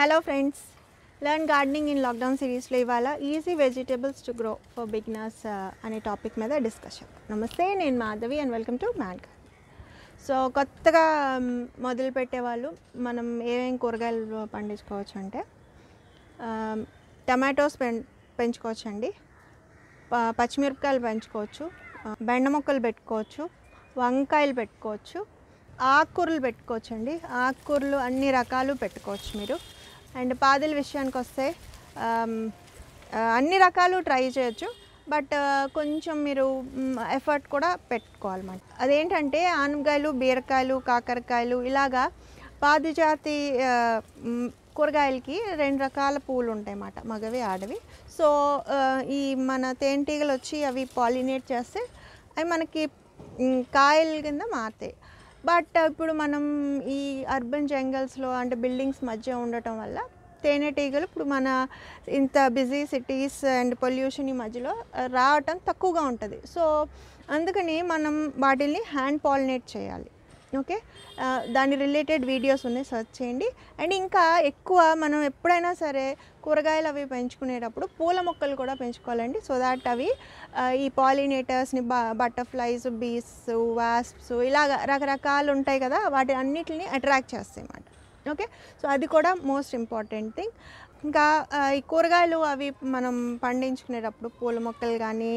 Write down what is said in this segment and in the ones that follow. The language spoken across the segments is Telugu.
hello friends learn gardening in lockdown సిరీస్లో ఇవాళ easy vegetables to grow for beginners అనే టాపిక్ మీద డిస్కషన్ నమస్తే నేను Madhavi and welcome to man so కొత్తగా um, మొదలు పెట్టేవాళ్ళు మనం ఏమేమి కూరగాయలు పండించుకోవచ్చు అంటే టమాటోస్ um, పెంచుకోవచ్చు అండి పచ్చిమిరపకాయలు పెంచుకోవచ్చు బెండ మొక్కలు పెట్టుకోవచ్చు వంకాయలు పెట్టుకోవచ్చు ఆకుకూరలు పెట్టుకోవచ్చు అండి ఆకుకూరలు అన్ని రకాలు పెట్టుకోవచ్చు మీరు అండ్ పాదుల విషయానికి వస్తే అన్ని రకాలు ట్రై చేయొచ్చు బట్ కొంచెం మీరు ఎఫర్ట్ కూడా పెట్టుకోవాలన్నమాట అదేంటంటే ఆనపకాయలు బీరకాయలు కాకరకాయలు ఇలాగా పాదిజాతి కూరగాయలకి రెండు రకాల పూలు అన్నమాట మగవి ఆడవి సో ఈ మన తేనెటీగలు వచ్చి అవి పాలినేట్ చేస్తే అవి మనకి కాయల కింద మారుతాయి బట్ ఇప్పుడు మనం ఈ అర్బన్ జంగల్స్లో అంటే బిల్డింగ్స్ మధ్య ఉండటం వల్ల తేనెటీగలు ఇప్పుడు మన ఇంత బిజీ సిటీస్ అండ్ పొల్యూషన్ ఈ మధ్యలో రావటం తక్కువగా ఉంటుంది సో అందుకని మనం వాటిని హ్యాండ్ పాలినేట్ చేయాలి ఓకే దాని రిలేటెడ్ వీడియోస్ ఉన్నాయి సెర్చ్ చేయండి అండ్ ఇంకా ఎక్కువ మనం ఎప్పుడైనా సరే కూరగాయలు అవి పెంచుకునేటప్పుడు పూల మొక్కలు కూడా పెంచుకోవాలండి సో దాట్ అవి ఈ పాలినేటర్స్ని బటర్ఫ్లైస్ బీస్ వాస్ప్స్ ఇలాగ రకరకాలు ఉంటాయి కదా వాటి అన్నిటిని అట్రాక్ట్ చేస్తాయి అన్నమాట ఓకే సో అది కూడా మోస్ట్ ఇంపార్టెంట్ థింగ్ ఇంకా ఈ కూరగాయలు అవి మనం పండించుకునేటప్పుడు పూల మొక్కలు కానీ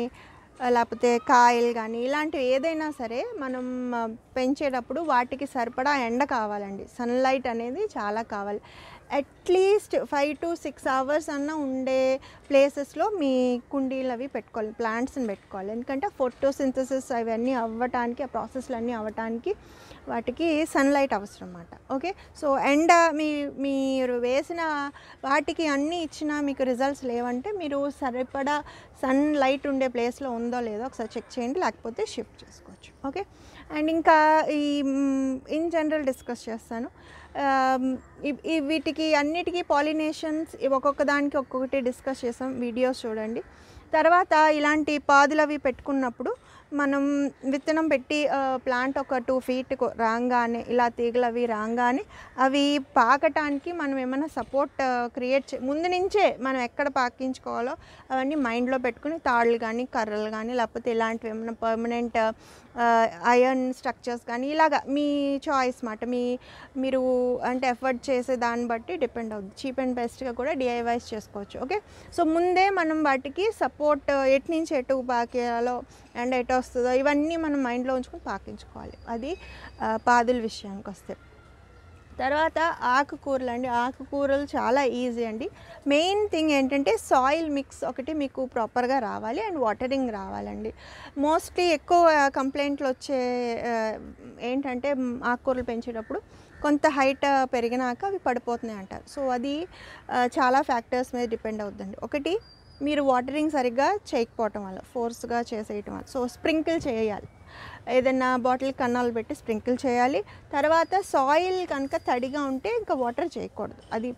లేకపోతే కాయలు కానీ ఇలాంటివి ఏదైనా సరే మనం పెంచేటప్పుడు వాటికి సరిపడా ఎండ కావాలండి సన్లైట్ అనేది చాలా కావాలి at least five to six hours అన్న ఉండే ప్లేసెస్లో మీ కుండీలు అవి పెట్టుకోవాలి ప్లాంట్స్ని పెట్టుకోవాలి ఎందుకంటే ఫోటో సింథసిస్ అవన్నీ అవ్వటానికి ఆ ప్రాసెస్లు అన్నీ అవ్వటానికి వాటికి సన్లైట్ అవసరం అన్నమాట ఓకే సో ఎండ మీ మీరు వేసిన వాటికి అన్నీ ఇచ్చినా మీకు రిజల్ట్స్ లేవంటే మీరు సరిపడా సన్ లైట్ ఉండే ప్లేస్లో ఉందో లేదో ఒకసారి చెక్ చేయండి లేకపోతే షిఫ్ట్ చేసుకోవచ్చు ఓకే అండ్ ఇంకా ఈ ఇన్ జనరల్ డిస్కస్ చేస్తాను ఈ వీటికి అన్నిటికీ పాలినేషన్స్ ఒక్కొక్క దానికి ఒక్కొక్కటి డిస్కస్ చేసాం వీడియోస్ చూడండి తర్వాత ఇలాంటి పాదులు అవి పెట్టుకున్నప్పుడు మనం విత్తనం పెట్టి ప్లాంట్ ఒక టూ ఫీట్ రాగానే ఇలా తీగలు అవి రాగానే అవి పాకటానికి మనం ఏమైనా సపోర్ట్ క్రియేట్ చే ముందు నుంచే మనం ఎక్కడ పాకించుకోవాలో అవన్నీ మైండ్లో పెట్టుకుని తాళ్ళు కానీ కర్రలు కానీ లేకపోతే ఇలాంటివి ఏమైనా పర్మనెంట్ ఐరన్ స్ట్రక్చర్స్ కానీ ఇలాగ మీ చాయిస్ మాట మీ మీరు అంటే ఎఫర్ట్ చేసే దాన్ని బట్టి డిపెండ్ అవుతుంది చీప్ అండ్ బెస్ట్గా కూడా డిఐవైస్ చేసుకోవచ్చు ఓకే సో ముందే మనం వాటికి సపోర్ట్ ఎటు నుంచి ఎటు పాకేయాలో అండ్ ఎటు వస్తుందో ఇవన్నీ మనం మైండ్లో ఉంచుకొని పాకించుకోవాలి అది పాదుల విషయానికి వస్తే తర్వాత ఆకుకూరలు అండి ఆకుకూరలు చాలా ఈజీ అండి మెయిన్ థింగ్ ఏంటంటే సాయిల్ మిక్స్ ఒకటి మీకు ప్రాపర్గా రావాలి అండ్ వాటరింగ్ రావాలండి మోస్ట్లీ ఎక్కువ కంప్లైంట్లు వచ్చే ఏంటంటే ఆకుకూరలు పెంచేటప్పుడు కొంత హైట్ పెరిగినాక అవి పడిపోతున్నాయి అంటారు సో అది చాలా ఫ్యాక్టర్స్ మీద డిపెండ్ అవుతుందండి ఒకటి మీరు వాటరింగ్ సరిగ్గా చేయకపోవటం వల్ల ఫోర్స్గా చేసేయటం వల్ల సో స్ప్రింకిల్ చేయాలి ఏదైనా బాటిల్ కన్నాలు పెట్టి స్ప్రింకిల్ చేయాలి తర్వాత సాయిల్ కనుక తడిగా ఉంటే ఇంకా వాటర్ చేయకూడదు అది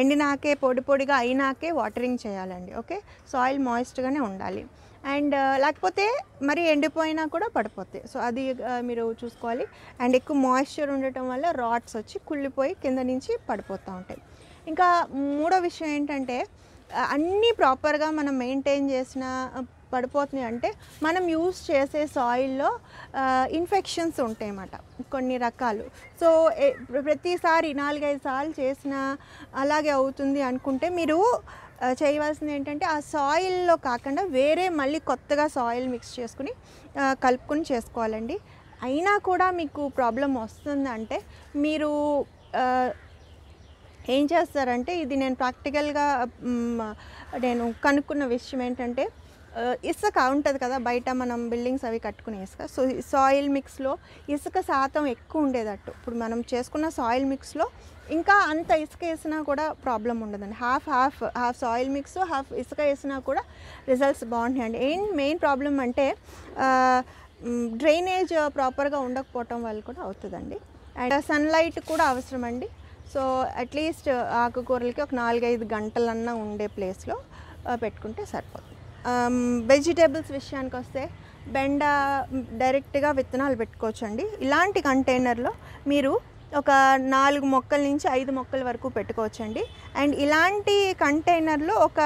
ఎండినాకే పొడి పొడిగా అయినాకే వాటరింగ్ చేయాలండి ఓకే సాయిల్ మాయిస్ట్గానే ఉండాలి అండ్ uh, లేకపోతే మరి ఎండిపోయినా కూడా పడిపోతాయి సో అది మీరు చూసుకోవాలి అండ్ ఎక్కువ మాయిశ్చర్ ఉండటం వల్ల రాట్స్ వచ్చి కుళ్ళిపోయి కింద నుంచి పడిపోతూ ఉంటాయి ఇంకా మూడో విషయం ఏంటంటే అన్నీ ప్రాపర్గా మనం మెయింటైన్ చేసిన పడిపోతున్నాయి అంటే మనం యూస్ చేసే సాయిల్లో ఇన్ఫెక్షన్స్ ఉంటాయన్నమాట కొన్ని రకాలు సో ప్రతిసారి నాలుగైదు సార్లు చేసిన అలాగే అవుతుంది అనుకుంటే మీరు చేయవలసింది ఏంటంటే ఆ సాయిల్లో కాకుండా వేరే మళ్ళీ కొత్తగా సాయిల్ మిక్స్ చేసుకుని కలుపుకొని చేసుకోవాలండి అయినా కూడా మీకు ప్రాబ్లం వస్తుందంటే మీరు ఏం చేస్తారంటే ఇది నేను ప్రాక్టికల్గా నేను కనుక్కున్న విషయం ఏంటంటే ఇసుక ఉంటుంది కదా బయట మనం బిల్డింగ్స్ అవి కట్టుకునే ఇసుక సో సాయిల్ మిక్స్లో ఇసుక శాతం ఎక్కువ ఉండేటట్టు ఇప్పుడు మనం చేసుకున్న సాయిల్ మిక్స్లో ఇంకా అంత ఇసుక వేసినా కూడా ప్రాబ్లం ఉండదండి half half half soil mix half ఇసుక వేసినా కూడా రిజల్ట్స్ బాగుంటాయండి ఏం మెయిన్ ప్రాబ్లం అంటే డ్రైనేజ్ ప్రాపర్గా ఉండకపోవటం వల్ల కూడా అవుతుందండి అండ్ సన్లైట్ కూడా అవసరం అండి సో అట్లీస్ట్ ఆకుకూరలకి ఒక నాలుగైదు గంటలన్నా ఉండే ప్లేస్లో పెట్టుకుంటే సరిపోతుంది వెజిటేబుల్స్ విషయానికి వస్తే బెండ డైరెక్ట్గా విత్తనాలు పెట్టుకోవచ్చండి ఇలాంటి కంటైనర్లో మీరు ఒక నాలుగు మొక్కల నుంచి ఐదు మొక్కల వరకు పెట్టుకోవచ్చండి అండ్ ఇలాంటి కంటైనర్లో ఒక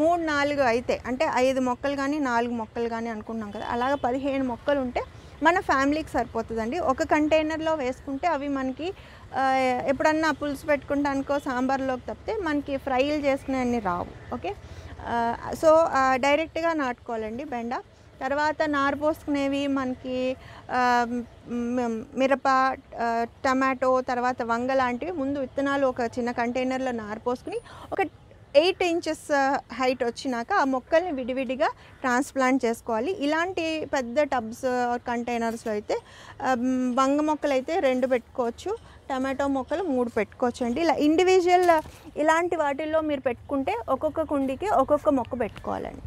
మూడు నాలుగు అయితే అంటే ఐదు మొక్కలు కానీ నాలుగు మొక్కలు కానీ అనుకున్నాం కదా అలాగ పదిహేను మొక్కలు ఉంటే మన ఫ్యామిలీకి సరిపోతుందండి ఒక కంటైనర్లో వేసుకుంటే అవి మనకి ఎప్పుడన్నా పులుసు పెట్టుకుంటానికో సాంబార్లోకి తప్పితే మనకి ఫ్రైలు చేసుకునే రావు ఓకే సో డైరెక్ట్గా నాటుకోవాలండి బెండ తర్వాత నారు పోసుకునేవి మనకి మిరప టమాటో తర్వాత వంగ లాంటివి ముందు విత్తనాలు ఒక చిన్న కంటైనర్లో నారు పోసుకుని ఒక ఎయిట్ ఇంచెస్ హైట్ వచ్చినాక ఆ మొక్కల్ని విడివిడిగా ట్రాన్స్ప్లాంట్ చేసుకోవాలి ఇలాంటి పెద్ద టబ్స్ కంటైనర్స్లో అయితే వంగ మొక్కలు అయితే రెండు పెట్టుకోవచ్చు టమాటో మొక్కలు మూడు పెట్టుకోవచ్చు అండి ఇలా ఇండివిజువల్ ఇలాంటి వాటిల్లో మీరు పెట్టుకుంటే ఒక్కొక్క కుండీకి ఒక్కొక్క మొక్క పెట్టుకోవాలండి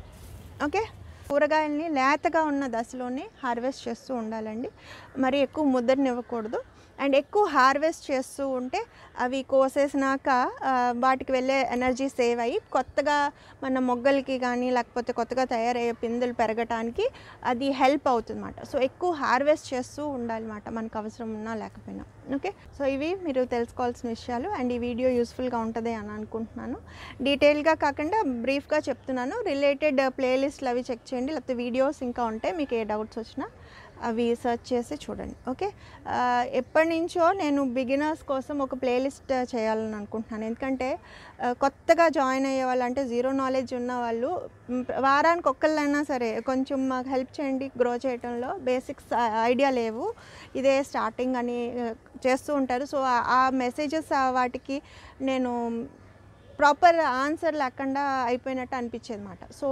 ఓకే కూరగాయల్ని లేతగా ఉన్న దశలోనే హార్వెస్ట్ చేస్తూ ఉండాలండి మరి ఎక్కువ ముద్దరినివ్వకూడదు అండ్ ఎక్కువ హార్వెస్ట్ చేస్తూ ఉంటే అవి కోసేసినాక వాటికి వెళ్ళే ఎనర్జీ సేవ్ అయ్యి కొత్తగా మన మొగ్గలకి కానీ లేకపోతే కొత్తగా తయారయ్యే పిందులు పెరగటానికి అది హెల్ప్ అవుతుందన్నమాట సో ఎక్కువ హార్వెస్ట్ చేస్తూ ఉండాలన్నమాట మనకు అవసరం ఉన్నా లేకపోయినా ఓకే సో ఇవి మీరు తెలుసుకోవాల్సిన విషయాలు అండ్ ఈ వీడియో యూస్ఫుల్గా ఉంటుంది అని అనుకుంటున్నాను డీటెయిల్గా కాకుండా బ్రీఫ్గా చెప్తున్నాను రిలేటెడ్ ప్లేలిస్ట్లు అవి చెక్ చేయండి లేకపోతే వీడియోస్ ఇంకా ఉంటే మీకు ఏ డౌట్స్ వచ్చినా అవి సెర్చ్ చేసి చూడండి ఓకే ఎప్పటి నుంచో నేను బిగినర్స్ కోసం ఒక ప్లేలిస్ట్ చేయాలని అనుకుంటున్నాను ఎందుకంటే కొత్తగా జాయిన్ అయ్యే వాళ్ళు అంటే జీరో నాలెడ్జ్ ఉన్న వాళ్ళు వారానికి ఒక్కళ్ళైనా సరే కొంచెం మాకు హెల్ప్ చేయండి గ్రో చేయడంలో బేసిక్స్ ఐడియా లేవు ఇదే స్టార్టింగ్ అని చేస్తూ ఉంటారు సో ఆ మెసేజెస్ వాటికి నేను ప్రాపర్ ఆన్సర్ లేకుండా అయిపోయినట్టు అనిపించేది అనమాట సో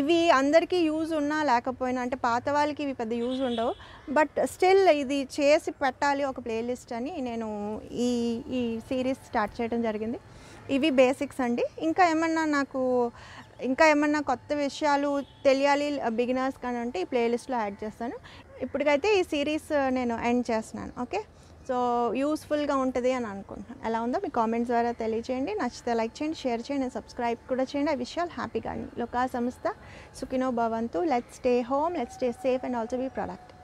ఇవి అందరికీ యూజ్ ఉన్నా లేకపోయినా అంటే పాత వాళ్ళకి ఇవి పెద్ద యూజ్ ఉండవు బట్ స్టిల్ ఇది చేసి పెట్టాలి ఒక ప్లేలిస్ట్ అని నేను ఈ ఈ సిరీస్ స్టార్ట్ చేయడం జరిగింది ఇవి బేసిక్స్ అండి ఇంకా ఏమన్నా నాకు ఇంకా ఏమన్నా కొత్త విషయాలు తెలియాలి బిగినర్స్ కానీ అంటే ఈ ప్లేలిస్ట్లో యాడ్ చేస్తాను ఇప్పటికైతే ఈ సిరీస్ నేను ఎండ్ చేస్తున్నాను ఓకే సో యూస్ఫుల్గా ఉంటుంది అని అనుకుంటున్నాను ఎలా ఉందో మీ కామెంట్స్ ద్వారా తెలియచేయండి నచ్చితే లైక్ చేయండి షేర్ చేయండి సబ్స్క్రైబ్ కూడా చేయండి ఐ విషయాలు హ్యాపీగా అండి లుకా సంస్థ సుఖినో భవంతు let stay home let stay safe and also be product